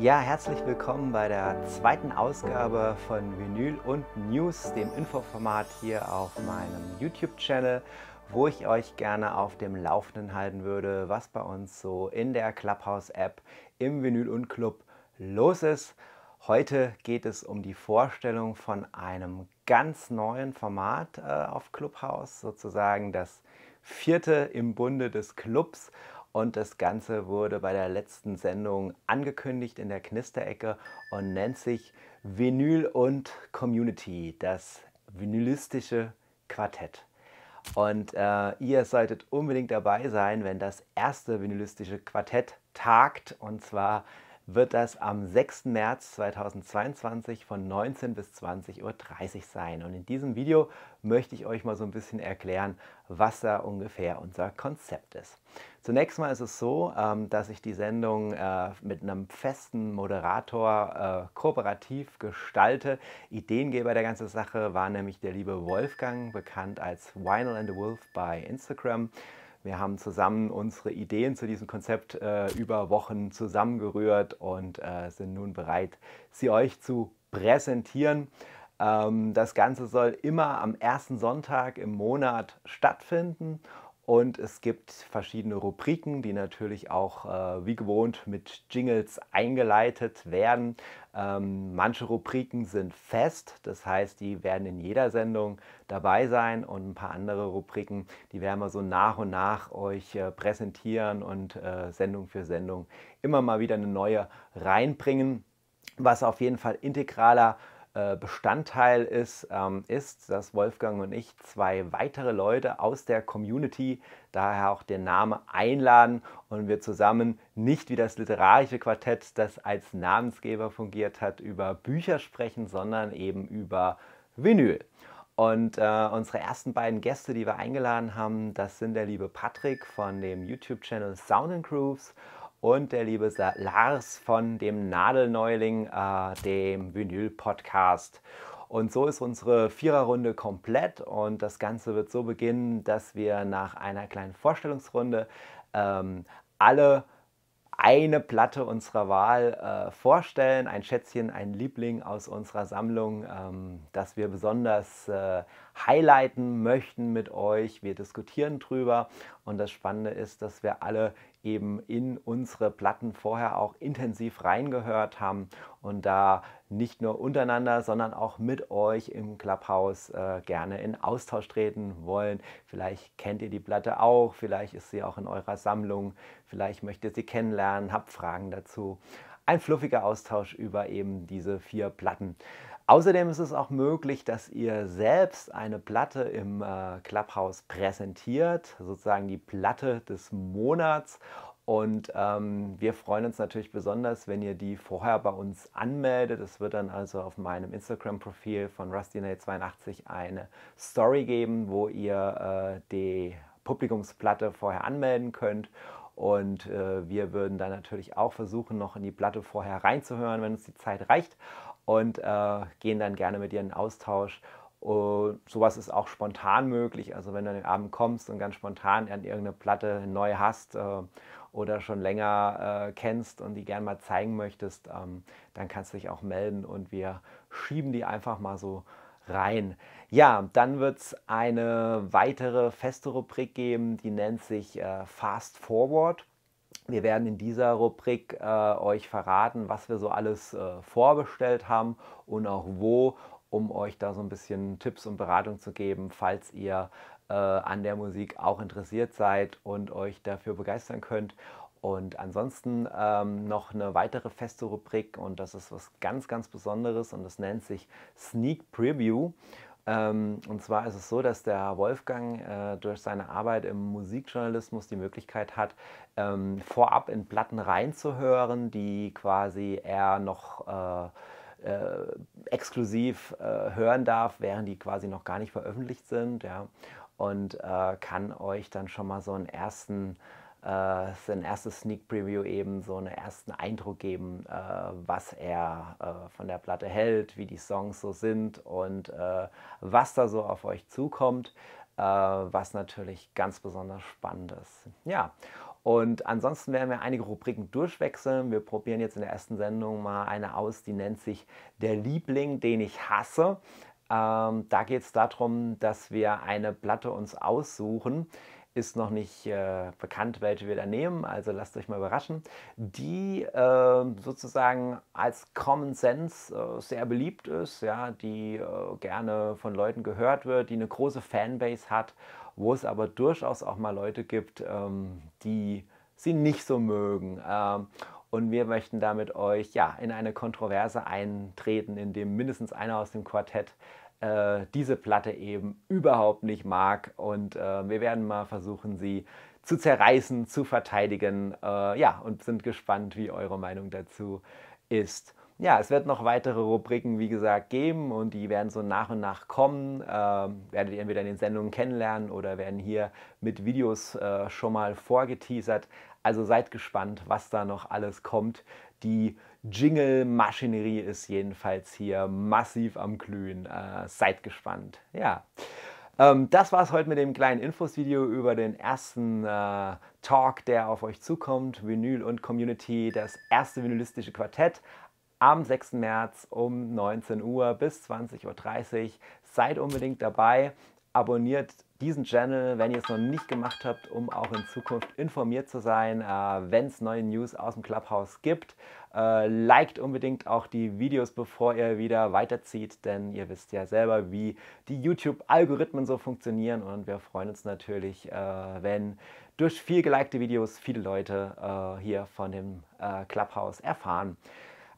Ja, herzlich willkommen bei der zweiten Ausgabe von Vinyl und News, dem Infoformat hier auf meinem YouTube-Channel, wo ich euch gerne auf dem Laufenden halten würde, was bei uns so in der Clubhouse-App im Vinyl und Club los ist. Heute geht es um die Vorstellung von einem ganz neuen Format äh, auf Clubhouse, sozusagen das vierte im Bunde des Clubs. Und das Ganze wurde bei der letzten Sendung angekündigt in der Knisterecke und nennt sich Vinyl und Community, das vinylistische Quartett. Und äh, ihr solltet unbedingt dabei sein, wenn das erste vinylistische Quartett tagt, und zwar wird das am 6. März 2022 von 19 bis 20.30 Uhr sein. Und in diesem Video möchte ich euch mal so ein bisschen erklären, was da ungefähr unser Konzept ist. Zunächst mal ist es so, ähm, dass ich die Sendung äh, mit einem festen Moderator äh, kooperativ gestalte. Ideengeber der ganzen Sache war nämlich der liebe Wolfgang, bekannt als Vinyl and the Wolf bei Instagram. Wir haben zusammen unsere Ideen zu diesem Konzept äh, über Wochen zusammengerührt und äh, sind nun bereit, sie euch zu präsentieren. Ähm, das Ganze soll immer am ersten Sonntag im Monat stattfinden und es gibt verschiedene Rubriken, die natürlich auch äh, wie gewohnt mit Jingles eingeleitet werden. Ähm, manche Rubriken sind fest, das heißt, die werden in jeder Sendung dabei sein und ein paar andere Rubriken, die werden wir so nach und nach euch äh, präsentieren und äh, Sendung für Sendung immer mal wieder eine neue reinbringen, was auf jeden Fall integraler äh, äh, Bestandteil ist, ähm, ist, dass Wolfgang und ich zwei weitere Leute aus der Community, daher auch den Namen einladen und wir zusammen nicht wie das literarische Quartett, das als Namensgeber fungiert hat, über Bücher sprechen, sondern eben über Vinyl. Und äh, unsere ersten beiden Gäste, die wir eingeladen haben, das sind der liebe Patrick von dem YouTube-Channel Sound and Grooves und der liebe Lars von dem Nadelneuling, äh, dem Vinyl-Podcast. Und so ist unsere Viererrunde komplett und das Ganze wird so beginnen, dass wir nach einer kleinen Vorstellungsrunde ähm, alle eine Platte unserer Wahl äh, vorstellen, ein Schätzchen, ein Liebling aus unserer Sammlung, ähm, das wir besonders äh, highlighten möchten mit euch. Wir diskutieren drüber und das Spannende ist, dass wir alle eben in unsere Platten vorher auch intensiv reingehört haben und da nicht nur untereinander, sondern auch mit euch im Clubhouse äh, gerne in Austausch treten wollen. Vielleicht kennt ihr die Platte auch, vielleicht ist sie auch in eurer Sammlung, vielleicht möchtet ihr sie kennenlernen, habt Fragen dazu ein fluffiger Austausch über eben diese vier Platten. Außerdem ist es auch möglich, dass ihr selbst eine Platte im äh, Clubhouse präsentiert, sozusagen die Platte des Monats. Und ähm, wir freuen uns natürlich besonders, wenn ihr die vorher bei uns anmeldet. Es wird dann also auf meinem Instagram-Profil von RustyNate82 eine Story geben, wo ihr äh, die Publikumsplatte vorher anmelden könnt. Und äh, wir würden dann natürlich auch versuchen, noch in die Platte vorher reinzuhören, wenn uns die Zeit reicht. Und äh, gehen dann gerne mit dir in Austausch. Und oh, sowas ist auch spontan möglich. Also wenn du an den Abend kommst und ganz spontan an irgendeine Platte neu hast äh, oder schon länger äh, kennst und die gerne mal zeigen möchtest, ähm, dann kannst du dich auch melden und wir schieben die einfach mal so rein. Ja, dann wird es eine weitere feste Rubrik geben, die nennt sich äh, Fast Forward. Wir werden in dieser Rubrik äh, euch verraten, was wir so alles äh, vorbestellt haben und auch wo, um euch da so ein bisschen Tipps und Beratung zu geben, falls ihr äh, an der Musik auch interessiert seid und euch dafür begeistern könnt. Und ansonsten ähm, noch eine weitere feste Rubrik und das ist was ganz, ganz Besonderes und das nennt sich Sneak Preview. Ähm, und zwar ist es so, dass der Wolfgang äh, durch seine Arbeit im Musikjournalismus die Möglichkeit hat, ähm, vorab in Platten reinzuhören, die quasi er noch... Äh, äh, exklusiv äh, hören darf, während die quasi noch gar nicht veröffentlicht sind. Ja? Und äh, kann euch dann schon mal so einen ersten äh, sein erstes Sneak Preview eben so einen ersten Eindruck geben, äh, was er äh, von der Platte hält, wie die Songs so sind und äh, was da so auf euch zukommt, äh, was natürlich ganz besonders spannend ist. Ja, und ansonsten werden wir einige Rubriken durchwechseln. Wir probieren jetzt in der ersten Sendung mal eine aus, die nennt sich Der Liebling, den ich hasse. Ähm, da geht es darum, dass wir eine Platte uns aussuchen, ist noch nicht äh, bekannt, welche wir da nehmen, also lasst euch mal überraschen, die äh, sozusagen als Common Sense äh, sehr beliebt ist, ja, die äh, gerne von Leuten gehört wird, die eine große Fanbase hat, wo es aber durchaus auch mal Leute gibt, ähm, die sie nicht so mögen. Ähm, und wir möchten damit euch ja in eine Kontroverse eintreten, in dem mindestens einer aus dem Quartett äh, diese Platte eben überhaupt nicht mag. Und äh, wir werden mal versuchen, sie zu zerreißen, zu verteidigen. Äh, ja, und sind gespannt, wie eure Meinung dazu ist ja, es wird noch weitere Rubriken, wie gesagt, geben und die werden so nach und nach kommen. Ähm, werdet ihr entweder in den Sendungen kennenlernen oder werden hier mit Videos äh, schon mal vorgeteasert. Also seid gespannt, was da noch alles kommt. Die Jingle-Maschinerie ist jedenfalls hier massiv am Glühen. Äh, seid gespannt. Ja. Ähm, das war's heute mit dem kleinen Infos-Video über den ersten äh, Talk, der auf euch zukommt. Vinyl und Community, das erste vinylistische Quartett am 6. März um 19 Uhr bis 20.30 Uhr. Seid unbedingt dabei, abonniert diesen Channel, wenn ihr es noch nicht gemacht habt, um auch in Zukunft informiert zu sein, äh, wenn es neue News aus dem Clubhouse gibt. Äh, liked unbedingt auch die Videos, bevor ihr wieder weiterzieht, denn ihr wisst ja selber, wie die YouTube-Algorithmen so funktionieren und wir freuen uns natürlich, äh, wenn durch viel gelikte Videos viele Leute äh, hier von dem äh, Clubhouse erfahren.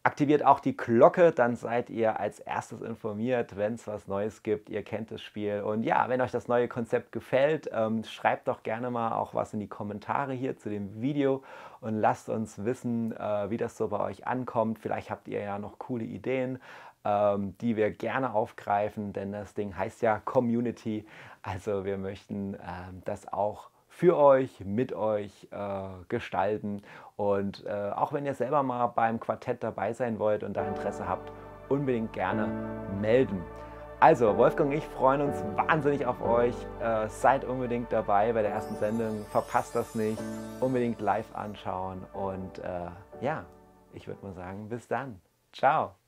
Aktiviert auch die Glocke, dann seid ihr als erstes informiert, wenn es was Neues gibt. Ihr kennt das Spiel. Und ja, wenn euch das neue Konzept gefällt, ähm, schreibt doch gerne mal auch was in die Kommentare hier zu dem Video und lasst uns wissen, äh, wie das so bei euch ankommt. Vielleicht habt ihr ja noch coole Ideen, ähm, die wir gerne aufgreifen, denn das Ding heißt ja Community. Also wir möchten äh, das auch für euch, mit euch äh, gestalten. Und äh, auch wenn ihr selber mal beim Quartett dabei sein wollt und da Interesse habt, unbedingt gerne melden. Also, Wolfgang und ich freuen uns wahnsinnig auf euch. Äh, seid unbedingt dabei bei der ersten Sendung. Verpasst das nicht. Unbedingt live anschauen. Und äh, ja, ich würde mal sagen, bis dann. Ciao.